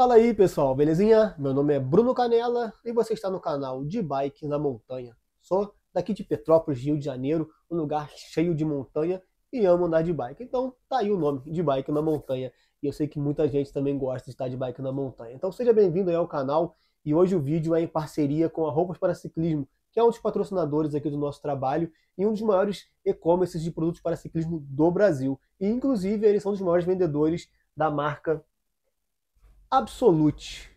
Fala aí pessoal, belezinha? Meu nome é Bruno Canela e você está no canal de Bike na Montanha. Sou daqui de Petrópolis, Rio de Janeiro, um lugar cheio de montanha e amo andar de bike. Então tá aí o nome, de Bike na Montanha. E eu sei que muita gente também gosta de estar de bike na montanha. Então seja bem-vindo ao canal e hoje o vídeo é em parceria com a Roupas para Ciclismo, que é um dos patrocinadores aqui do nosso trabalho e um dos maiores e-commerces de produtos para ciclismo do Brasil. E inclusive eles são os dos maiores vendedores da marca Absolute.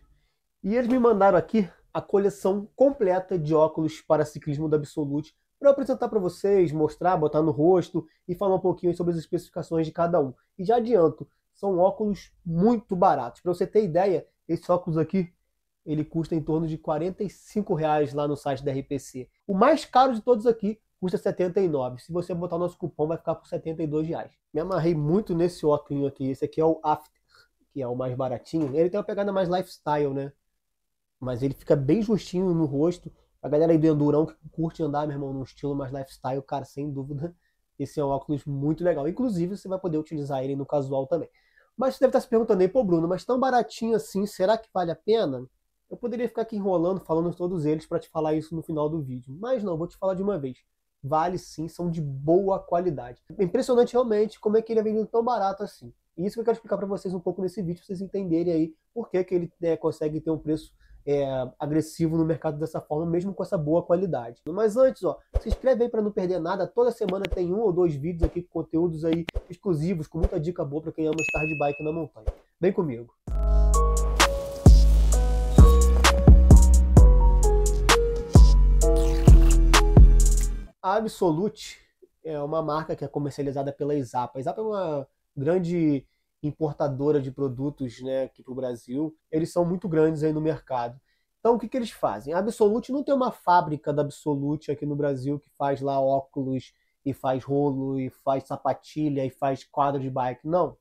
E eles me mandaram aqui a coleção completa de óculos para ciclismo da Absolute para apresentar para vocês, mostrar, botar no rosto e falar um pouquinho sobre as especificações de cada um. E já adianto, são óculos muito baratos. Para você ter ideia, esse óculos aqui ele custa em torno de 45 reais lá no site da RPC. O mais caro de todos aqui custa 79. Se você botar o nosso cupom, vai ficar por 72 reais. Me amarrei muito nesse óculos aqui. Esse aqui é o After que é o mais baratinho, ele tem uma pegada mais lifestyle, né? Mas ele fica bem justinho no rosto. A galera aí do Endurão que curte andar, meu irmão, num estilo mais lifestyle, cara, sem dúvida, esse é um óculos muito legal. Inclusive, você vai poder utilizar ele no casual também. Mas você deve estar se perguntando aí, pô, Bruno, mas tão baratinho assim, será que vale a pena? Eu poderia ficar aqui enrolando, falando todos eles para te falar isso no final do vídeo. Mas não, vou te falar de uma vez. Vale sim, são de boa qualidade. É impressionante realmente como é que ele é vendido tão barato assim. E isso que eu quero explicar para vocês um pouco nesse vídeo, pra vocês entenderem aí por que, que ele né, consegue ter um preço é, agressivo no mercado dessa forma, mesmo com essa boa qualidade. Mas antes, ó, se inscreve aí para não perder nada. Toda semana tem um ou dois vídeos aqui com conteúdos aí exclusivos, com muita dica boa para quem ama estar de bike na montanha. Vem comigo. A Absolute é uma marca que é comercializada pela Isapa. A Isapa é uma grande importadora de produtos né, aqui para o Brasil, eles são muito grandes aí no mercado. Então, o que, que eles fazem? A Absolute não tem uma fábrica da Absolute aqui no Brasil que faz lá óculos e faz rolo e faz sapatilha e faz quadro de bike. Não.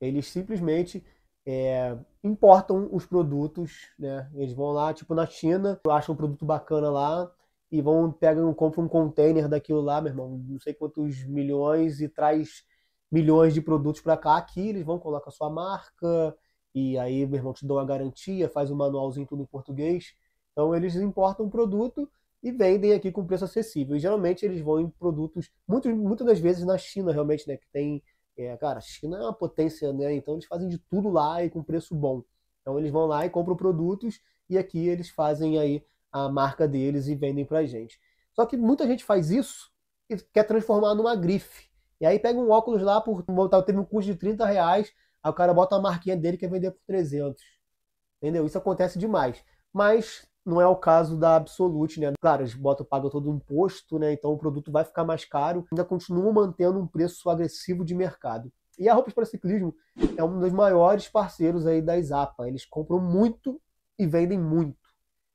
Eles simplesmente é, importam os produtos, né? Eles vão lá, tipo na China, acham um produto bacana lá e vão, pegam, compram um container daquilo lá, meu irmão, não sei quantos milhões e traz milhões de produtos para cá, aqui eles vão colocar sua marca e aí, meu irmão, te dão a garantia, faz o um manualzinho tudo em português. Então eles importam um produto e vendem aqui com preço acessível. E geralmente eles vão em produtos, muitos, muitas das vezes na China realmente, né, que tem, é, cara, a China é uma potência, né? Então eles fazem de tudo lá e com preço bom. Então eles vão lá e compram produtos e aqui eles fazem aí a marca deles e vendem pra gente. Só que muita gente faz isso e quer transformar numa grife. E aí pega um óculos lá, por teve um custo de 30 reais, aí o cara bota a marquinha dele que é vender por 300. Entendeu? Isso acontece demais. Mas não é o caso da Absolute, né? Claro, eles botam, pagam todo um imposto, né? Então o produto vai ficar mais caro, ainda continuam mantendo um preço agressivo de mercado. E a Roupas para Ciclismo é um dos maiores parceiros aí da Zapa Eles compram muito e vendem muito.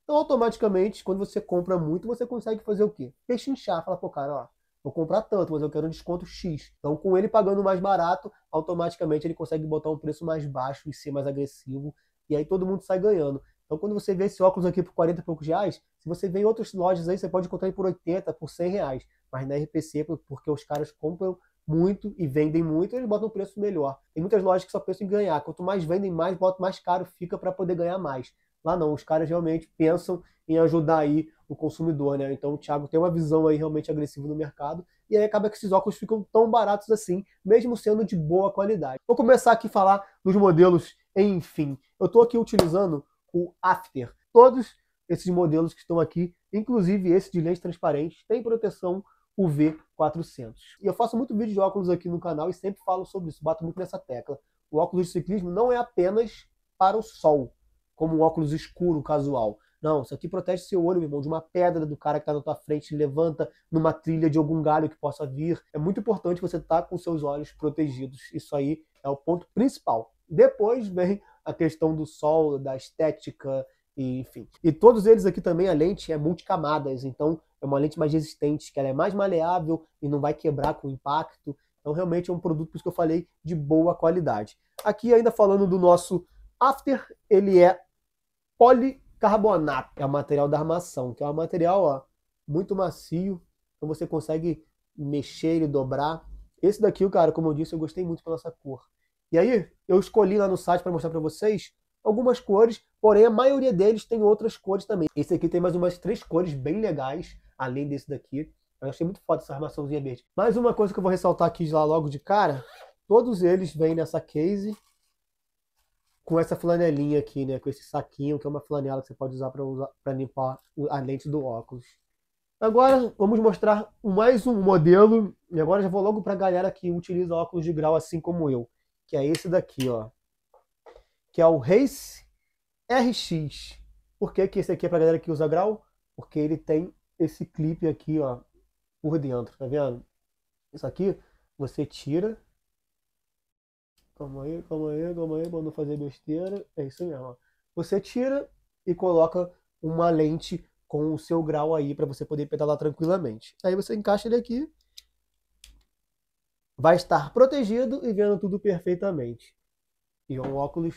Então, automaticamente, quando você compra muito, você consegue fazer o quê? Pechinchar, falar, pô, cara, ó, vou comprar tanto, mas eu quero um desconto X. Então, com ele pagando mais barato, automaticamente ele consegue botar um preço mais baixo e ser mais agressivo, e aí todo mundo sai ganhando. Então, quando você vê esse óculos aqui por 40 e poucos reais, se você vê em outras lojas aí, você pode encontrar ele por 80, por 100 reais. Mas na RPC, porque os caras compram muito e vendem muito, eles botam um preço melhor. Tem muitas lojas que só pensam em ganhar. Quanto mais vendem, mais, bota mais caro fica para poder ganhar mais. Lá não, os caras realmente pensam em ajudar aí o consumidor, né? Então o Thiago tem uma visão aí realmente agressiva no mercado e aí acaba que esses óculos ficam tão baratos assim, mesmo sendo de boa qualidade. Vou começar aqui a falar dos modelos, enfim. Eu estou aqui utilizando o After. Todos esses modelos que estão aqui, inclusive esse de lente transparente, tem proteção UV400. E eu faço muito vídeo de óculos aqui no canal e sempre falo sobre isso, bato muito nessa tecla. O óculos de ciclismo não é apenas para o sol, como um óculos escuro casual. Não, isso aqui protege seu olho, meu irmão, de uma pedra do cara que está na tua frente, levanta numa trilha de algum galho que possa vir. É muito importante você estar tá com seus olhos protegidos. Isso aí é o ponto principal. Depois vem a questão do sol, da estética, e, enfim. E todos eles aqui também, a lente é multicamadas, então é uma lente mais resistente, que ela é mais maleável e não vai quebrar com o impacto. Então realmente é um produto, por isso que eu falei, de boa qualidade. Aqui ainda falando do nosso After, ele é poli Carbonato é o material da armação, que é um material ó, muito macio, então você consegue mexer e dobrar. Esse daqui, cara, como eu disse, eu gostei muito pela essa cor. E aí, eu escolhi lá no site para mostrar para vocês algumas cores, porém a maioria deles tem outras cores também. Esse aqui tem mais umas três cores bem legais, além desse daqui. Eu achei muito foda essa armaçãozinha verde. Mais uma coisa que eu vou ressaltar aqui lá logo de cara, todos eles vêm nessa case com essa flanelinha aqui, né? Com esse saquinho, que é uma flanela que você pode usar para limpar a lente do óculos. Agora vamos mostrar mais um modelo. E agora já vou logo para a galera que utiliza óculos de grau assim como eu. Que é esse daqui, ó. Que é o Race RX. Por que, que esse aqui é para galera que usa grau? Porque ele tem esse clipe aqui, ó. Por dentro, tá vendo? Isso aqui você tira Calma aí, calma aí, calma aí, mandou não fazer besteira. É isso mesmo. Você tira e coloca uma lente com o seu grau aí para você poder pedalar tranquilamente. Aí você encaixa ele aqui. Vai estar protegido e vendo tudo perfeitamente. E é um óculos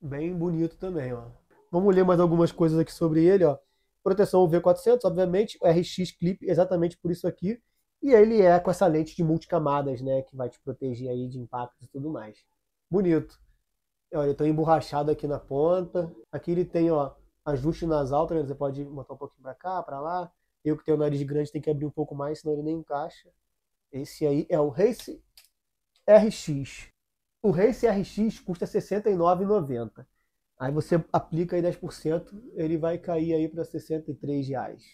bem bonito também, ó. Vamos ler mais algumas coisas aqui sobre ele, ó. Proteção v 400 obviamente, o RX Clip, exatamente por isso aqui. E ele é com essa lente de multicamadas, né? Que vai te proteger aí de impactos e tudo mais. Bonito. Olha, eu estou emborrachado aqui na ponta. Aqui ele tem, ó, ajuste nasal, tá Você pode botar um pouquinho para cá, para lá. Eu que tenho o nariz grande tem que abrir um pouco mais, senão ele nem encaixa. Esse aí é o Race RX. O Race RX custa R$ 69,90. Aí você aplica aí 10%, ele vai cair aí para R$ 63. Reais.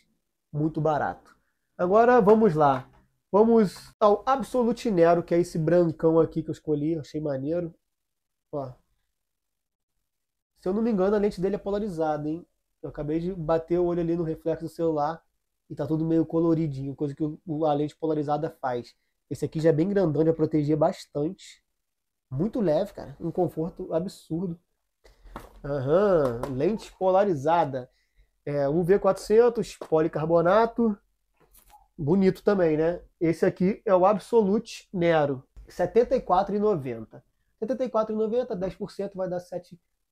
Muito barato. Agora vamos lá. Vamos ao Absolute Nero, que é esse brancão aqui que eu escolhi, achei maneiro. Ó. Se eu não me engano, a lente dele é polarizada, hein? Eu acabei de bater o olho ali no reflexo do celular e tá tudo meio coloridinho, coisa que a lente polarizada faz. Esse aqui já é bem grandão, já protegia bastante. Muito leve, cara. Um conforto absurdo. Aham, lente polarizada. É, UV400, policarbonato bonito também, né? Esse aqui é o Absolute Nero, R$ 74,90. R$ 74,90, 10% vai dar R$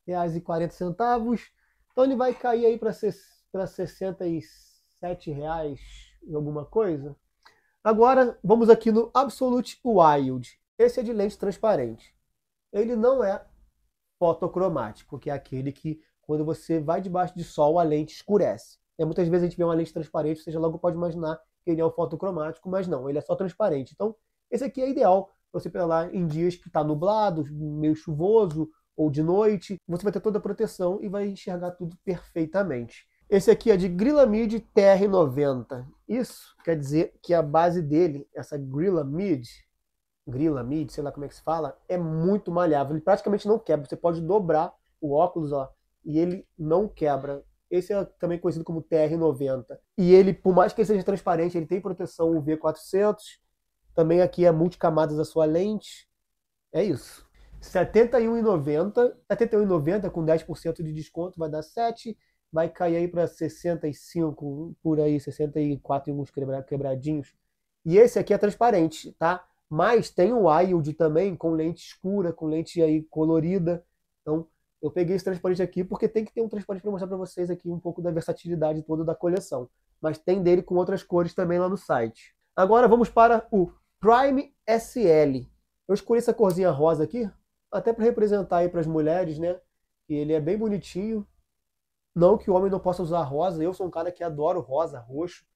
7,40. Então ele vai cair aí para R$ 67,00 e alguma coisa. Agora vamos aqui no Absolute Wild. Esse é de lente transparente. Ele não é fotocromático, que é aquele que quando você vai debaixo de sol a lente escurece. É, muitas vezes a gente vê uma lente transparente, você já logo pode imaginar que ele é o fotocromático, mas não, ele é só transparente. Então, esse aqui é ideal para você lá em dias que está nublado, meio chuvoso ou de noite. Você vai ter toda a proteção e vai enxergar tudo perfeitamente. Esse aqui é de Grilamid TR90. Isso quer dizer que a base dele, essa Grilamid, Grilamid, sei lá como é que se fala, é muito malhável Ele praticamente não quebra. Você pode dobrar o óculos, ó, e ele não quebra. Esse é também conhecido como TR-90. E ele, por mais que ele seja transparente, ele tem proteção UV400. Também aqui é multicamadas a sua lente. É isso. R$ 71,90. R$ 71,90 com 10% de desconto vai dar 7. Vai cair aí para 65, por aí, 64 e uns quebradinhos. E esse aqui é transparente, tá? Mas tem o um também, com lente escura, com lente aí colorida. Então, eu peguei esse transparente aqui porque tem que ter um transparente para mostrar para vocês aqui um pouco da versatilidade toda da coleção. Mas tem dele com outras cores também lá no site. Agora vamos para o Prime SL. Eu escolhi essa corzinha rosa aqui, até para representar aí para as mulheres, né? E ele é bem bonitinho. Não que o homem não possa usar rosa, eu sou um cara que adoro rosa, roxo.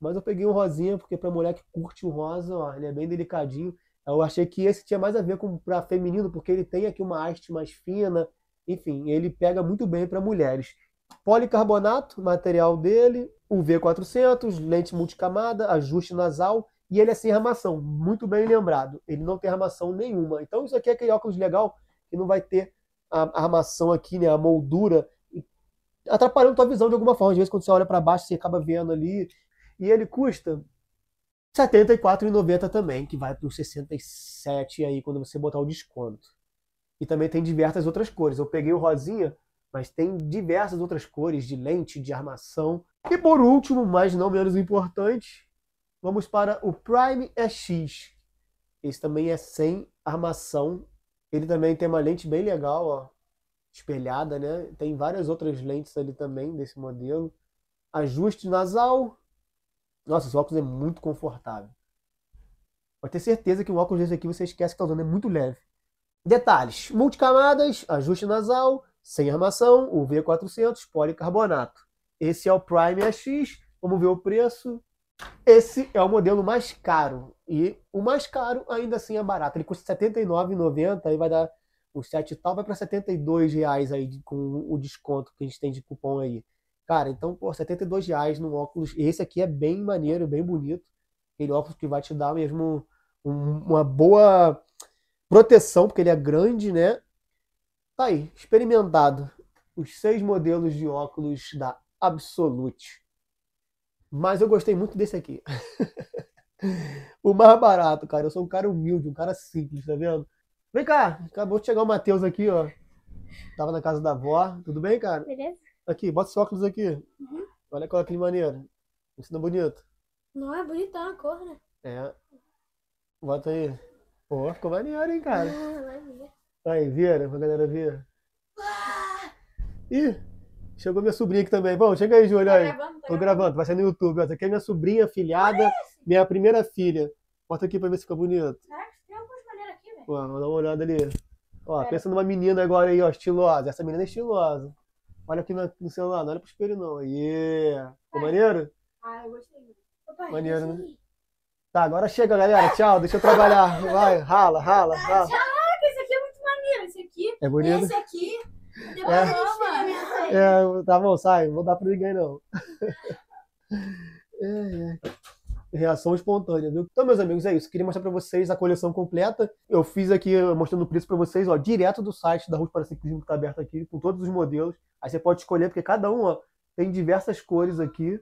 Mas eu peguei um rosinha porque para mulher que curte o rosa, ó, ele é bem delicadinho. Eu achei que esse tinha mais a ver com para feminino, porque ele tem aqui uma haste mais fina, enfim, ele pega muito bem para mulheres. Policarbonato, material dele, UV400, lente multicamada, ajuste nasal e ele é sem armação, muito bem lembrado. Ele não tem armação nenhuma. Então isso aqui é aquele óculos legal que não vai ter a armação aqui, né, a moldura, atrapalhando tua visão de alguma forma. Às vezes quando você olha para baixo, você acaba vendo ali. E ele custa 74,90 também, que vai para R$ 67 aí quando você botar o desconto e também tem diversas outras cores. Eu peguei o rosinha, mas tem diversas outras cores de lente, de armação. E por último, mas não menos importante, vamos para o Prime EX. Esse também é sem armação. Ele também tem uma lente bem legal, ó, espelhada, né? Tem várias outras lentes ali também desse modelo. Ajuste nasal. Nossa, esse óculos é muito confortável. Pode ter certeza que um óculos desse aqui você esquece que tá usando, é muito leve. Detalhes: multicamadas, ajuste nasal, sem armação, UV400, policarbonato. Esse é o Prime AX. Vamos ver o preço. Esse é o modelo mais caro. E o mais caro ainda assim é barato. Ele custa R$ 79,90 aí vai dar o 7 tal, vai para R$ reais aí com o desconto que a gente tem de cupom aí. Cara, então, por R$ reais no óculos. Esse aqui é bem maneiro, bem bonito. Aquele óculos que vai te dar mesmo uma boa proteção, porque ele é grande, né? Tá aí, experimentado os seis modelos de óculos da Absolute. Mas eu gostei muito desse aqui. o mais barato, cara. Eu sou um cara humilde, um cara simples, tá vendo? Vem cá, acabou de chegar o Matheus aqui, ó. Tava na casa da avó. Tudo bem, cara? Beleza. Aqui, bota esse óculos aqui. Uhum. Olha qual é que maneiro. Isso Não, é bonito, não é a cor, né? É. Bota aí. Pô, ficou maneiro, hein, cara? Ah, tá Aí, vira, pra galera ver. Ah! Ih, chegou minha sobrinha aqui também. Bom, chega aí, Júlio. Tá aí. Gravando, tá Tô gravando. vai sair no YouTube. Essa aqui é minha sobrinha filhada, minha primeira filha. Bota aqui pra ver se fica bonito. Caraca, tem algumas maneiras aqui, velho. Pô, dá uma olhada ali. Ó, Pera. pensa numa menina agora aí, ó, estilosa. Essa menina é estilosa. Olha aqui no, celular, não olha pro espelho não. Yeah. Ficou maneiro? Ah, eu gostei. Opa, maneiro, né? Tá, agora chega, galera. Tchau, deixa eu trabalhar. Vai, rala, rala, rala. Caraca, esse aqui é muito maneiro, esse aqui. É bonito. Esse aqui. Deu é, uma é, tá bom, sai. Não vou dar pra ninguém, não. É, é. Reação espontânea, viu? Então, meus amigos, é isso. Queria mostrar para vocês a coleção completa. Eu fiz aqui, mostrando o preço para vocês, ó, direto do site da Ruth para Ciclismo, que tá aberto aqui, com todos os modelos. Aí você pode escolher, porque cada um, ó, tem diversas cores aqui.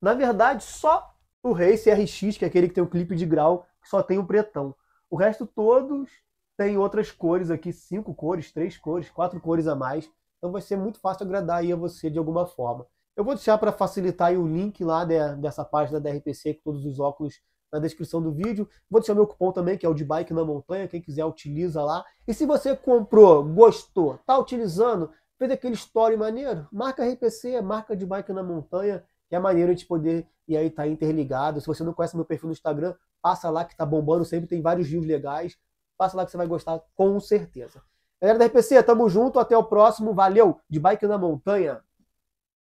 Na verdade, só o Race RX, que é aquele que tem o clipe de grau, que só tem o pretão. O resto todos tem outras cores aqui, cinco cores, três cores, quatro cores a mais. Então vai ser muito fácil agradar aí a você de alguma forma. Eu vou deixar para facilitar o link lá de, dessa página da RPC com todos os óculos na descrição do vídeo. Vou deixar meu cupom também, que é o de bike na montanha, quem quiser utiliza lá. E se você comprou, gostou, tá utilizando, fez aquele story maneiro, marca RPC, marca de bike na montanha, que é maneiro de poder e aí tá interligado. Se você não conhece meu perfil no Instagram, passa lá que tá bombando, sempre tem vários rios legais. Passa lá que você vai gostar com certeza. Galera da RPC, tamo junto, até o próximo, valeu! De bike na montanha!